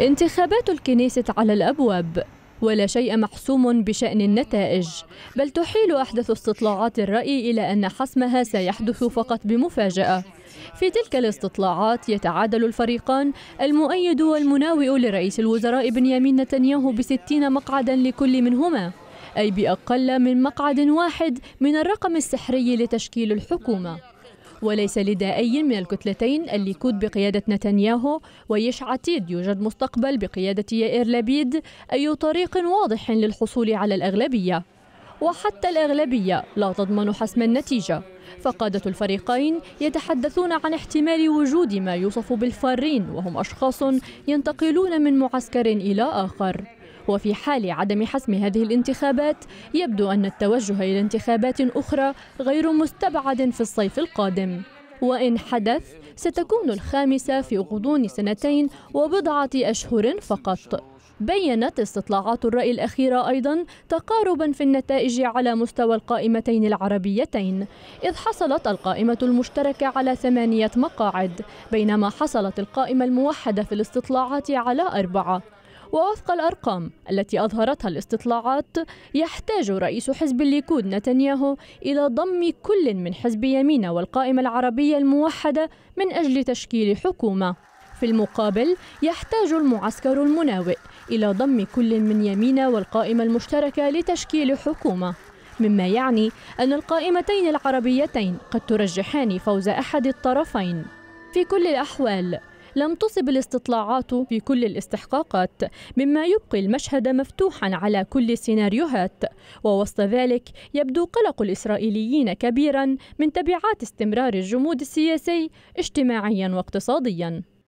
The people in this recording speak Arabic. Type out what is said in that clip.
انتخابات الكنيسة على الأبواب ولا شيء محسوم بشأن النتائج بل تحيل أحدث استطلاعات الرأي إلى أن حسمها سيحدث فقط بمفاجأة في تلك الاستطلاعات يتعادل الفريقان المؤيد والمناوئ لرئيس الوزراء بنيامين نتنياهو بستين مقعدا لكل منهما أي بأقل من مقعد واحد من الرقم السحري لتشكيل الحكومة وليس لدى أي من الكتلتين الليكود بقيادة نتنياهو ويش عتيد يوجد مستقبل بقيادة يائر لبيد أي طريق واضح للحصول على الأغلبية وحتى الأغلبية لا تضمن حسم النتيجة فقادة الفريقين يتحدثون عن احتمال وجود ما يوصف بالفارين وهم أشخاص ينتقلون من معسكر إلى آخر وفي حال عدم حسم هذه الانتخابات يبدو أن التوجه إلى انتخابات أخرى غير مستبعد في الصيف القادم وإن حدث ستكون الخامسة في غضون سنتين وبضعة أشهر فقط بينت استطلاعات الرأي الأخيرة أيضا تقاربا في النتائج على مستوى القائمتين العربيتين إذ حصلت القائمة المشتركة على ثمانية مقاعد بينما حصلت القائمة الموحدة في الاستطلاعات على أربعة ووفق الأرقام التي أظهرتها الاستطلاعات يحتاج رئيس حزب الليكود نتنياهو إلى ضم كل من حزب يمين والقائمة العربية الموحدة من أجل تشكيل حكومة في المقابل يحتاج المعسكر المناوئ إلى ضم كل من يمين والقائمة المشتركة لتشكيل حكومة مما يعني أن القائمتين العربيتين قد ترجحان فوز أحد الطرفين في كل الأحوال لم تصب الاستطلاعات في كل الاستحقاقات مما يبقي المشهد مفتوحا على كل السيناريوهات ووسط ذلك يبدو قلق الإسرائيليين كبيرا من تبعات استمرار الجمود السياسي اجتماعيا واقتصاديا